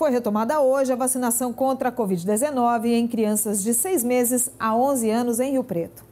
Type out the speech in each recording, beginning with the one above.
Foi retomada hoje a vacinação contra a Covid-19 em crianças de 6 meses a 11 anos em Rio Preto.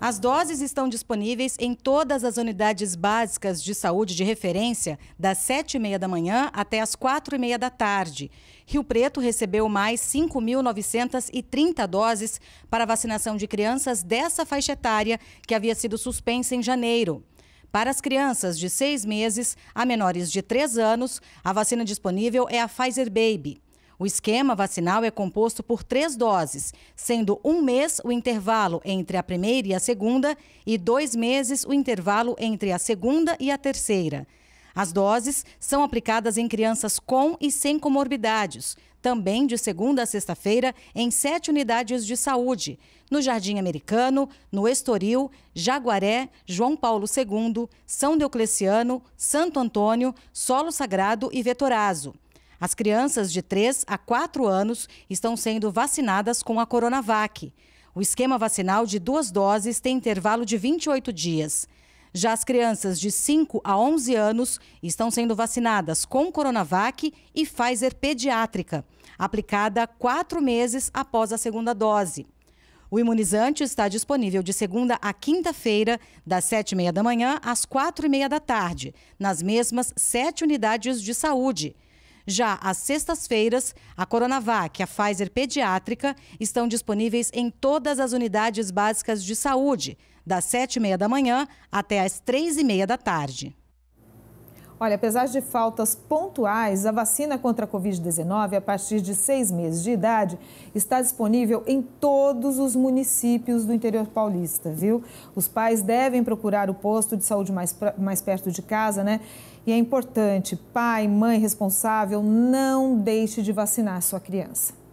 As doses estão disponíveis em todas as unidades básicas de saúde de referência, das 7h30 da manhã até as 4h30 da tarde. Rio Preto recebeu mais 5.930 doses para vacinação de crianças dessa faixa etária, que havia sido suspensa em janeiro. Para as crianças de seis meses a menores de três anos, a vacina disponível é a Pfizer Baby. O esquema vacinal é composto por três doses, sendo um mês o intervalo entre a primeira e a segunda e dois meses o intervalo entre a segunda e a terceira. As doses são aplicadas em crianças com e sem comorbidades, também de segunda a sexta-feira, em sete unidades de saúde: no Jardim Americano, no Estoril, Jaguaré, João Paulo II, São Deocleciano, Santo Antônio, Solo Sagrado e Vetorazo. As crianças de 3 a 4 anos estão sendo vacinadas com a Coronavac. O esquema vacinal de duas doses tem intervalo de 28 dias. Já as crianças de 5 a 11 anos estão sendo vacinadas com Coronavac e Pfizer pediátrica, aplicada quatro meses após a segunda dose. O imunizante está disponível de segunda a quinta-feira, das sete e meia da manhã às quatro e meia da tarde, nas mesmas sete unidades de saúde, já às sextas-feiras, a Coronavac e a Pfizer pediátrica estão disponíveis em todas as unidades básicas de saúde, das 7h30 da manhã até às 3h30 da tarde. Olha, apesar de faltas pontuais, a vacina contra a Covid-19, a partir de seis meses de idade, está disponível em todos os municípios do interior paulista, viu? Os pais devem procurar o posto de saúde mais, mais perto de casa, né? E é importante, pai, mãe responsável, não deixe de vacinar sua criança.